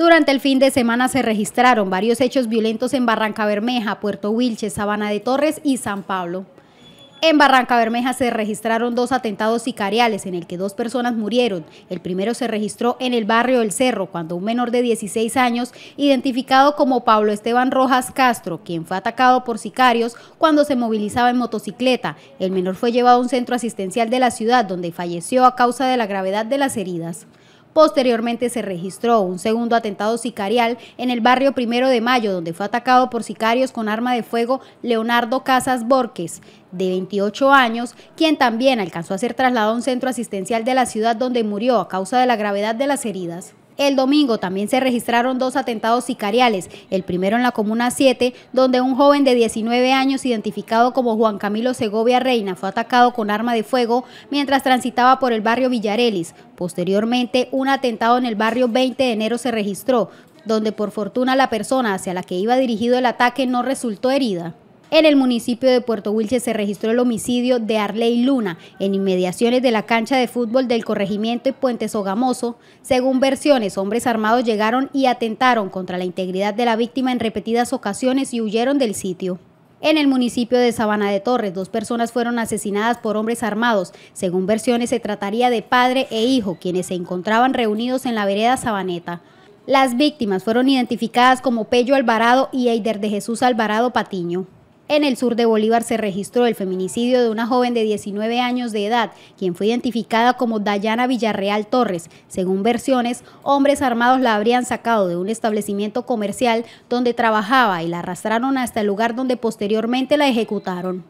Durante el fin de semana se registraron varios hechos violentos en Barranca Bermeja, Puerto Wilches, Sabana de Torres y San Pablo. En Barranca Bermeja se registraron dos atentados sicariales en el que dos personas murieron. El primero se registró en el barrio El Cerro cuando un menor de 16 años, identificado como Pablo Esteban Rojas Castro, quien fue atacado por sicarios cuando se movilizaba en motocicleta. El menor fue llevado a un centro asistencial de la ciudad donde falleció a causa de la gravedad de las heridas. Posteriormente se registró un segundo atentado sicarial en el barrio Primero de Mayo, donde fue atacado por sicarios con arma de fuego Leonardo Casas Borges, de 28 años, quien también alcanzó a ser trasladado a un centro asistencial de la ciudad donde murió a causa de la gravedad de las heridas. El domingo también se registraron dos atentados sicariales, el primero en la Comuna 7, donde un joven de 19 años identificado como Juan Camilo Segovia Reina fue atacado con arma de fuego mientras transitaba por el barrio Villarelis. Posteriormente, un atentado en el barrio 20 de enero se registró, donde por fortuna la persona hacia la que iba dirigido el ataque no resultó herida. En el municipio de Puerto Wilches se registró el homicidio de Arley Luna en inmediaciones de la cancha de fútbol del corregimiento y Puente Sogamoso. Según versiones, hombres armados llegaron y atentaron contra la integridad de la víctima en repetidas ocasiones y huyeron del sitio. En el municipio de Sabana de Torres, dos personas fueron asesinadas por hombres armados. Según versiones, se trataría de padre e hijo, quienes se encontraban reunidos en la vereda Sabaneta. Las víctimas fueron identificadas como Pello Alvarado y Eider de Jesús Alvarado Patiño. En el sur de Bolívar se registró el feminicidio de una joven de 19 años de edad, quien fue identificada como Dayana Villarreal Torres. Según versiones, hombres armados la habrían sacado de un establecimiento comercial donde trabajaba y la arrastraron hasta el lugar donde posteriormente la ejecutaron.